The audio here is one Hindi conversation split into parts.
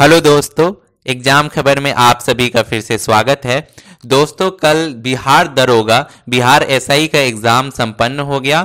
हेलो दोस्तों एग्जाम खबर में आप सभी का फिर से स्वागत है दोस्तों कल बिहार दरोगा बिहार एसआई का एग्ज़ाम संपन्न हो गया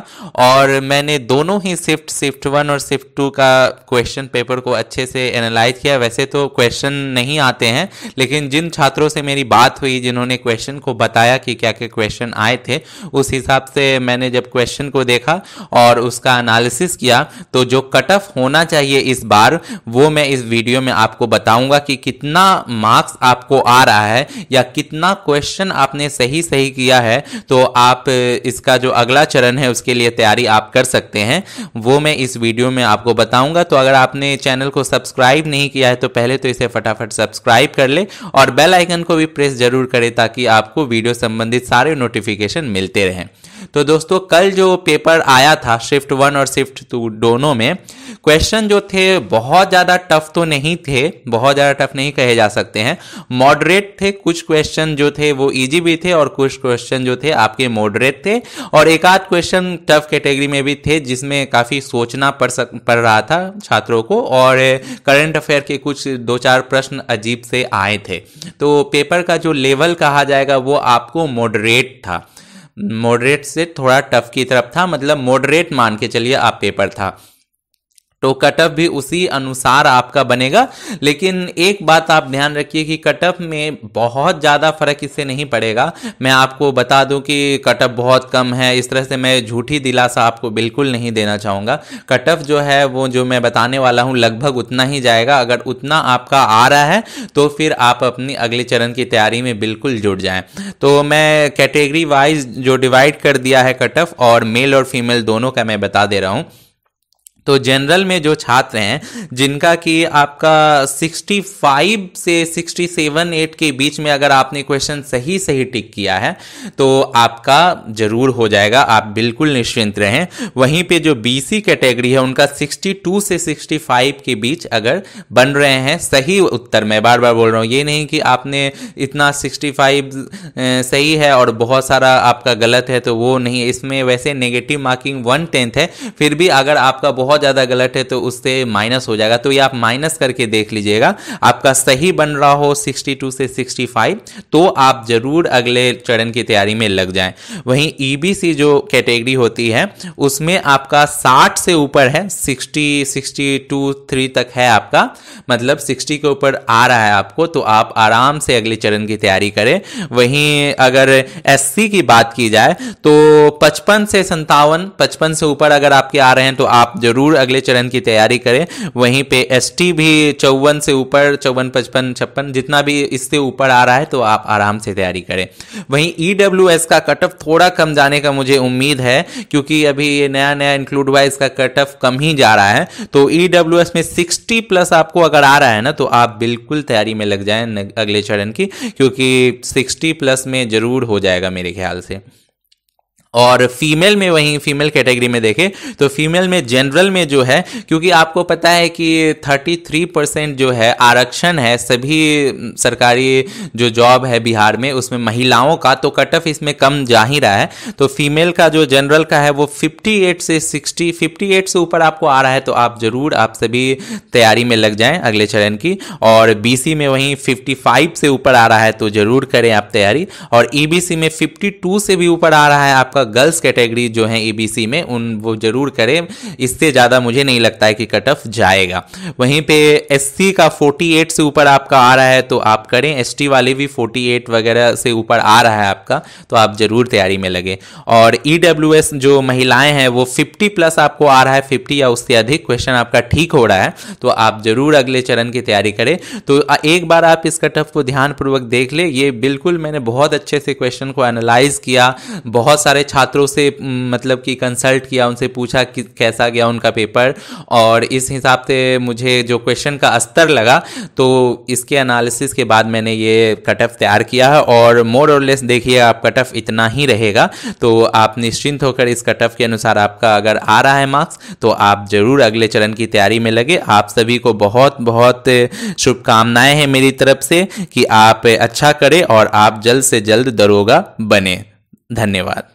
और मैंने दोनों ही शिफ्ट शिफ्ट वन और शिफ्ट टू का क्वेश्चन पेपर को अच्छे से एनालाइज किया वैसे तो क्वेश्चन नहीं आते हैं लेकिन जिन छात्रों से मेरी बात हुई जिन्होंने क्वेश्चन को बताया कि क्या क्या क्वेश्चन आए थे उस हिसाब से मैंने जब क्वेश्चन को देखा और उसका एनालिसिस किया तो जो कट ऑफ होना चाहिए इस बार वो मैं इस वीडियो में आपको बताऊंगा कि कितना मार्क्स आपको आ रहा है या कितना क्वेश्चन आपने सही सही किया है तो आप इसका जो अगला चरण है उसके लिए तैयारी आप कर सकते हैं वो मैं इस वीडियो में आपको बताऊंगा तो अगर आपने चैनल को सब्सक्राइब नहीं किया है तो पहले तो इसे फटाफट सब्सक्राइब कर ले और बेल आइकन को भी प्रेस जरूर करें ताकि आपको वीडियो संबंधित सारे नोटिफिकेशन मिलते रहें तो दोस्तों कल जो पेपर आया था शिफ्ट वन और शिफ्ट टू दोनों में क्वेश्चन जो थे बहुत ज़्यादा टफ तो नहीं थे बहुत ज़्यादा टफ नहीं कहे जा सकते हैं मॉडरेट थे कुछ क्वेश्चन जो थे वो ईजी भी थे और कुछ क्वेश्चन जो थे आपके मॉडरेट थे और एक आध क्वेश्चन टफ कैटेगरी में भी थे जिसमें काफ़ी सोचना पड़ सक पड़ रहा था छात्रों को और करंट अफेयर के कुछ दो चार प्रश्न अजीब से आए थे तो पेपर का जो लेवल कहा जाएगा वो आपको मॉडरेट था मॉडरेट से थोड़ा टफ की तरफ था मतलब मॉडरेट मान के चलिए आप पेपर था तो कटअप भी उसी अनुसार आपका बनेगा लेकिन एक बात आप ध्यान रखिए कि कटअप में बहुत ज़्यादा फ़र्क इससे नहीं पड़ेगा मैं आपको बता दूं कि कटअप बहुत कम है इस तरह से मैं झूठी दिलासा आपको बिल्कुल नहीं देना चाहूँगा ऑफ जो है वो जो मैं बताने वाला हूँ लगभग उतना ही जाएगा अगर उतना आपका आ रहा है तो फिर आप अपनी अगले चरण की तैयारी में बिल्कुल जुट जाएँ तो मैं कैटेगरी वाइज जो डिवाइड कर दिया है ऑफ और मेल और फीमेल दोनों का मैं बता दे रहा हूँ तो जनरल में जो छात्र हैं जिनका कि आपका 65 से 67 एट के बीच में अगर आपने क्वेश्चन सही सही टिक किया है तो आपका जरूर हो जाएगा आप बिल्कुल निश्चिंत रहें वहीं पे जो बीसी कैटेगरी है उनका 62 से 65 के बीच अगर बन रहे हैं सही उत्तर मैं बार बार बोल रहा हूँ ये नहीं कि आपने इतना 65 सही है और बहुत सारा आपका गलत है तो वो नहीं इसमें वैसे नेगेटिव मार्किंग वन टेंथ है फिर भी अगर आपका बहुत बहुत ज़्यादा गलत है तो उससे माइनस हो जाएगा तो ये आप माइनस करके देख लीजिएगा आपका सही बन रहा हो 62 से 65 तो आप ज़रूर अगले चरण की तैयारी में लग जाएं वहीं ईबीसी e जो कैटेगरी होती है उसमें आपका 60 से ऊपर है 60 62 थ्री तक है आपका मतलब 60 के ऊपर आ रहा है आपको तो आप आराम से अगले चरण की तैयारी करें वहीं अगर एस की बात की जाए तो पचपन से संतावन पचपन से ऊपर अगर आपके आ रहे हैं तो आप जरूर ज़रूर अगले चरण की तैयारी करें वहीं पे एस भी चौवन से ऊपर चौवन पचपन छप्पन जितना भी इससे ऊपर आ रहा है तो आप आराम से तैयारी करें वहीं ई e का कट ऑफ थोड़ा कम जाने का मुझे उम्मीद है क्योंकि अभी ये नया नया इंक्लूड हुआ इसका कट ऑफ कम ही जा रहा है तो ई e में सिक्सटी प्लस आपको अगर आ रहा है ना तो आप बिल्कुल तैयारी में लग जाए अगले चरण की क्योंकि सिक्सटी प्लस में जरूर हो जाएगा मेरे ख्याल से और फीमेल में वहीं फीमेल कैटेगरी में देखें तो फीमेल में जनरल में जो है क्योंकि आपको पता है कि 33 परसेंट जो है आरक्षण है सभी सरकारी जो जॉब है बिहार में उसमें महिलाओं का तो कट ऑफ इसमें कम जा ही रहा है तो फीमेल का जो जनरल का है वो 58 से 60 58 से ऊपर आपको आ रहा है तो आप ज़रूर आप सभी तैयारी में लग जाएँ अगले चरण की और बी में वहीं फिफ्टी से ऊपर आ रहा है तो ज़रूर करें आप तैयारी और ई e में फिफ्टी से भी ऊपर आ रहा है आपका पर गर्ल्स कैटेगरी जो है एबीसी में उन वो ज़रूर करें इससे ज़्यादा मुझे नहीं लगता है कि कट ऑफ जाएगा वहीं पे एससी का 48 से ऊपर आपका आ रहा है तो आप करें एसटी वाले भी 48 वगैरह से ऊपर आ रहा है आपका तो आप ज़रूर तैयारी में लगे और ई e जो महिलाएं हैं वो 50 प्लस आपको आ रहा है 50 या उससे अधिक क्वेश्चन आपका ठीक हो रहा है तो आप ज़रूर अगले चरण की तैयारी करें तो एक बार आप इस कट ऑफ को ध्यानपूर्वक देख ले ये बिल्कुल मैंने बहुत अच्छे से क्वेश्चन को एनालाइज किया बहुत सारे छात्रों से मतलब कि कंसल्ट किया उनसे पूछा कि कैसा गया उनका पेपर और इस हिसाब से मुझे जो क्वेश्चन का स्तर लगा तो इसके एनालिसिस के बाद मैंने ये कट ऑफ तैयार किया है और मोर और लेस देखिए आप कट ऑफ इतना ही रहेगा तो आप निश्चिंत होकर इस कट ऑफ के अनुसार आपका अगर आ रहा है मार्क्स तो आप ज़रूर अगले चरण की तैयारी में लगे आप सभी को बहुत बहुत शुभकामनाएं हैं मेरी तरफ से कि आप अच्छा करें और आप जल्द से जल्द दरोगा बने धन्यवाद